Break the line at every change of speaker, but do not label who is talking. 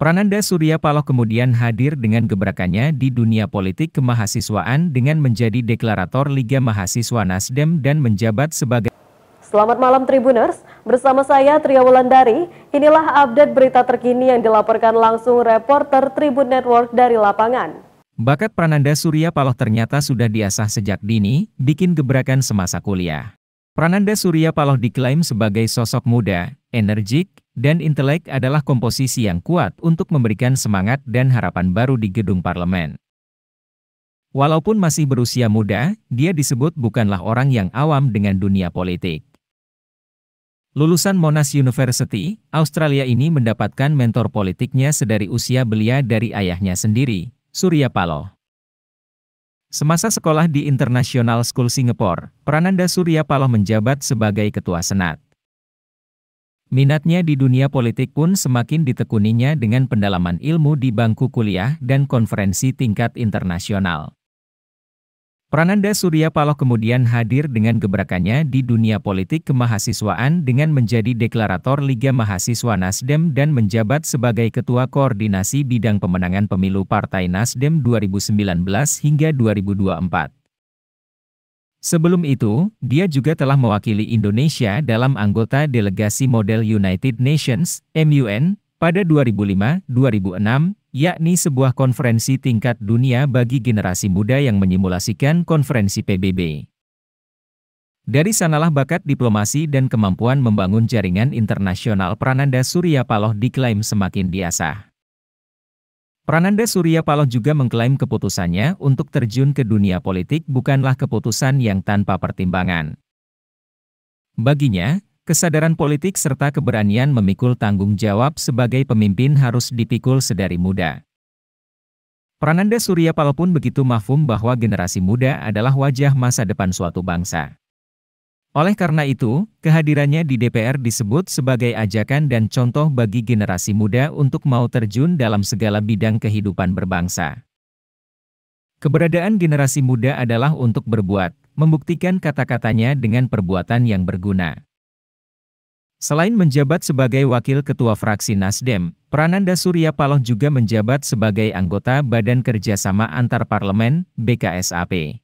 Prananda Surya Paloh kemudian hadir dengan gebrakannya di dunia politik kemahasiswaan dengan menjadi deklarator Liga Mahasiswa Nasdem dan menjabat sebagai Selamat malam Tribuners, bersama saya Tria Wulandari. Inilah update berita terkini yang dilaporkan langsung reporter Tribun Network dari lapangan. Bakat Prananda Surya Paloh ternyata sudah diasah sejak dini, bikin gebrakan semasa kuliah. Prananda Surya Paloh diklaim sebagai sosok muda, energik, dan intelek adalah komposisi yang kuat untuk memberikan semangat dan harapan baru di gedung parlemen. Walaupun masih berusia muda, dia disebut bukanlah orang yang awam dengan dunia politik. Lulusan Monash University, Australia ini mendapatkan mentor politiknya sedari usia belia dari ayahnya sendiri, Surya Paloh. Semasa sekolah di International School Singapore, Prananda Surya Paloh menjabat sebagai ketua senat. Minatnya di dunia politik pun semakin ditekuninya dengan pendalaman ilmu di bangku kuliah dan konferensi tingkat internasional. Prananda Surya Paloh kemudian hadir dengan gebrakannya di dunia politik kemahasiswaan dengan menjadi deklarator Liga Mahasiswa Nasdem dan menjabat sebagai Ketua Koordinasi Bidang Pemenangan Pemilu Partai Nasdem 2019 hingga 2024. Sebelum itu, dia juga telah mewakili Indonesia dalam anggota delegasi model United Nations (MUN) pada 2005-2006, yakni sebuah konferensi tingkat dunia bagi generasi muda yang menyimulasikan konferensi PBB. Dari sanalah bakat diplomasi dan kemampuan membangun jaringan internasional Prananda Surya Paloh diklaim semakin diasah. Prananda Surya Paloh juga mengklaim keputusannya untuk terjun ke dunia politik bukanlah keputusan yang tanpa pertimbangan. Baginya, kesadaran politik serta keberanian memikul tanggung jawab sebagai pemimpin harus dipikul sedari muda. Prananda Surya Paloh pun begitu mafhum bahwa generasi muda adalah wajah masa depan suatu bangsa. Oleh karena itu, kehadirannya di DPR disebut sebagai ajakan dan contoh bagi generasi muda untuk mau terjun dalam segala bidang kehidupan berbangsa. Keberadaan generasi muda adalah untuk berbuat, membuktikan kata-katanya dengan perbuatan yang berguna. Selain menjabat sebagai Wakil Ketua Fraksi Nasdem, Prananda Surya Paloh juga menjabat sebagai anggota Badan Kerjasama Antar Parlemen, BKSAP.